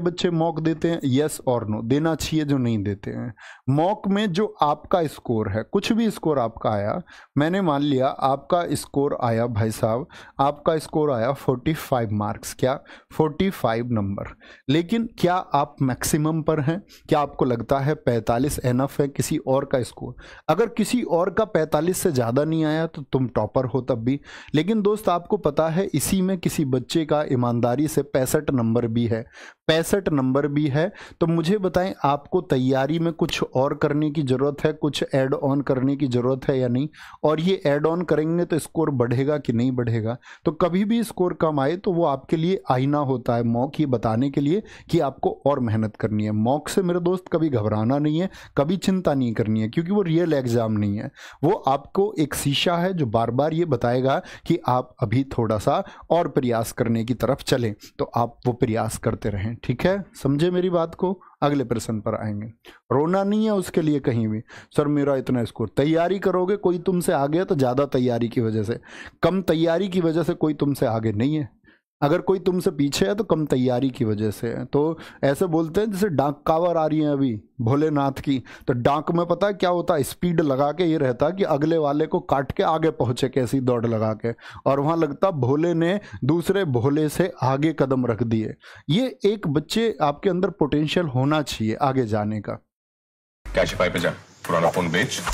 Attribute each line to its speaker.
Speaker 1: बच्चे मॉक देते हैं यस और नो देना चाहिए जो नहीं देते हैं मॉक में जो आपका स्कोर है कुछ भी स्कोर आपका आया मैंने मान लिया आपका स्कोर आया भाई साहब आपका स्कोर आया 45 मार्क्स क्या 45 नंबर लेकिन क्या आप मैक्सिमम पर हैं क्या आपको लगता है 45 एनफ है किसी और का स्कोर अगर किसी और का 45 से ज़्यादा नहीं आया तो तुम टॉपर हो तब भी लेकिन दोस्त आपको पता है इसी में किसी बच्चे का ईमानदारी से पैंसठ नंबर भी है पैंसठ नंबर भी है तो मुझे बताएं आपको तैयारी में कुछ और करने की ज़रूरत है कुछ ऐड ऑन करने की ज़रूरत है या नहीं और ये ऐड ऑन करेंगे तो स्कोर बढ़ेगा कि नहीं बढ़ेगा तो कभी भी स्कोर कम आए तो वो आपके लिए आईना होता है मॉक ये बताने के लिए कि आपको और मेहनत करनी है मॉक से मेरे दोस्त कभी घबराना नहीं है कभी चिंता नहीं करनी है क्योंकि वो रियल एग्ज़ाम नहीं है वो आपको एक शीशा है जो बार बार ये बताएगा कि आप अभी थोड़ा सा और प्रयास करने की तरफ चलें तो आप वो प्रयास करते रहें ठीक ठीक है समझे मेरी बात को अगले प्रश्न पर आएंगे रोना नहीं है उसके लिए कहीं भी सर मेरा इतना स्कोर तैयारी करोगे कोई तुमसे आगे है तो ज़्यादा तैयारी की वजह से कम तैयारी की वजह से कोई तुमसे आगे नहीं है अगर कोई तुमसे पीछे है तो कम तैयारी की वजह से है तो ऐसे बोलते हैं जैसे डाक कावर आ रही है अभी भोलेनाथ की तो डाक में पता है क्या होता है स्पीड लगा के ये रहता कि अगले वाले को काट के आगे पहुंचे कैसी दौड़ लगा के और वहां लगता भोले ने दूसरे भोले से आगे कदम रख दिए ये एक बच्चे आपके अंदर पोटेंशियल होना चाहिए आगे जाने का कैश पे जा पुराना फोन बेच